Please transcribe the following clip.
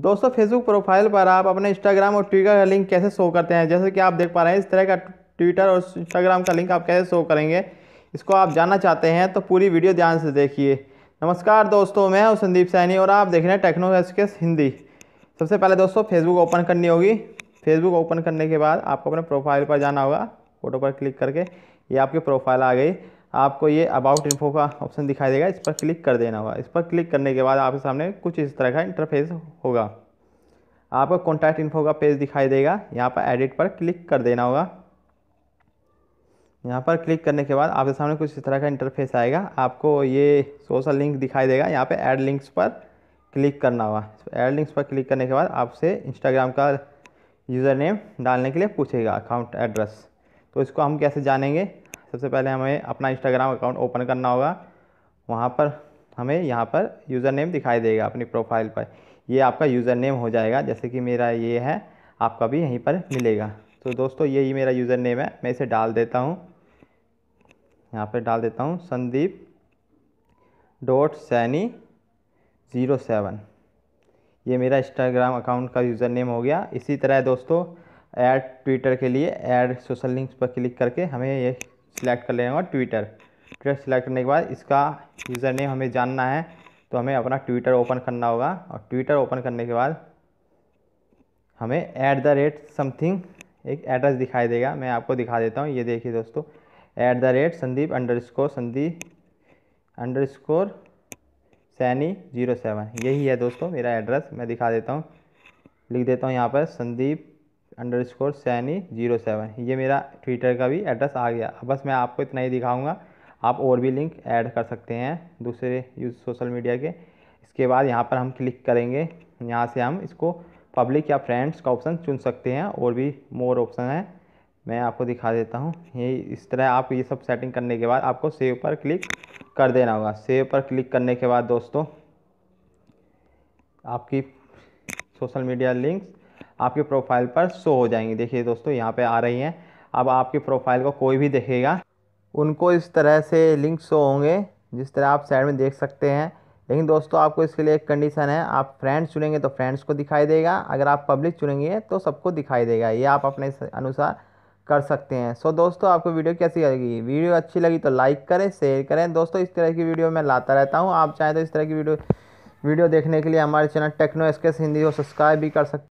दोस्तों Facebook profile पर आप अपने इंस्टाग्राम और ट्विटर का लिंक कैसे शो करते हैं जैसे कि आप देख पा रहे हैं इस तरह का ट्विटर और इंस्टाग्राम का लिंक आप कैसे शो करेंगे इसको आप जानना चाहते हैं तो पूरी वीडियो ध्यान से देखिए नमस्कार दोस्तों मैं हूं संदीप सैनी और आप देख रहे हैं टेक्नो एक्सकेस हिंदी सबसे पहले दोस्तों फेसबुक ओपन करनी होगी फेसबुक ओपन करने के बाद आपको अपने प्रोफाइल पर जाना होगा फोटो पर क्लिक करके ये आपकी प्रोफाइल आ गई आपको ये अबाउट इन्फो का ऑप्शन दिखाई देगा इस पर क्लिक कर देना होगा इस पर क्लिक करने के बाद आपके सामने कुछ इस तरह का इंटरफेस होगा आपको कॉन्टैक्ट इन्फो का पेज दिखाई देगा यहाँ पर एडिट पर क्लिक कर देना होगा यहाँ पर क्लिक करने के बाद आपके सामने कुछ इस तरह का इंटरफेस आएगा आपको ये सोशल लिंक दिखाई देगा यहाँ पर एड लिंक्स पर क्लिक करना होगा एड लिंक्स पर क्लिक करने के बाद आपसे इंस्टाग्राम का यूज़र नेम डालने के लिए पूछेगा अकाउंट एड्रेस तो इसको हम कैसे जानेंगे सबसे पहले हमें अपना इंस्टाग्राम अकाउंट ओपन करना होगा वहाँ पर हमें यहाँ पर यूज़र नेम दिखाई देगा अपनी प्रोफाइल पर ये आपका यूज़र नेम हो जाएगा जैसे कि मेरा ये है आपका भी यहीं पर मिलेगा तो दोस्तों यही मेरा यूज़र नेम है मैं इसे डाल देता हूँ यहाँ पर डाल देता हूँ Sandeep dot Saini zero seven ये मेरा इंस्टाग्राम अकाउंट का यूज़र नेम हो गया इसी तरह दोस्तों ऐड ट्विटर के लिए ऐड सोशल लिंक्स पर क्लिक करके हमें ये सिलेक्ट कर लेंगे ट्विटर ट्विटर सिलेक्ट करने के बाद इसका यूज़र नेम हमें जानना है तो हमें अपना ट्विटर ओपन करना होगा और ट्विटर ओपन करने के बाद हमें ऐट द रेट समथिंग एक एड्रेस दिखाई देगा मैं आपको दिखा देता हूँ ये देखिए दोस्तों at the rate Sandeep underscore Sandeep underscore Saini zero seven यही है दोस्तों मेरा एड्रेस मैं दिखा देता हूँ लिख देता हूँ यहाँ पर Sandeep underscore Saini zero seven ये मेरा ट्विटर का भी एड्रेस आ गया बस मैं आपको इतना ही दिखाऊंगा आप और भी लिंक ऐड कर सकते हैं दूसरे यूज सोशल मीडिया के इसके बाद यहाँ पर हम क्लिक करेंगे यहाँ से हम इसको पब्लिक या फ्रेंड्स का ऑप्शन चुन सकते हैं और भी मोर ऑप्शन है मैं आपको दिखा देता हूँ यही इस तरह आप ये सब सेटिंग करने के बाद आपको सेव पर क्लिक कर देना होगा सेव पर क्लिक करने के बाद दोस्तों आपकी सोशल मीडिया लिंक्स आपके प्रोफाइल पर शो हो जाएंगी देखिए दोस्तों यहाँ पे आ रही हैं अब आपकी प्रोफाइल को कोई भी देखेगा उनको इस तरह से लिंक शो होंगे जिस तरह आप साइड में देख सकते हैं लेकिन दोस्तों आपको इसके लिए एक कंडीशन है आप फ्रेंड्स चुनेंगे तो फ्रेंड्स को दिखाई देगा अगर आप पब्लिक चुनेंगे तो सबको दिखाई देगा ये आप अपने अनुसार कर सकते हैं सो दोस्तों आपको वीडियो कैसी लगी वीडियो अच्छी लगी तो लाइक करें शेयर करें दोस्तों इस तरह की वीडियो मैं लाता रहता हूँ आप चाहें तो इस तरह की वीडियो वीडियो देखने के लिए हमारे चैनल टेक्नो एसकेस हिंदी को सब्सक्राइब भी कर सकते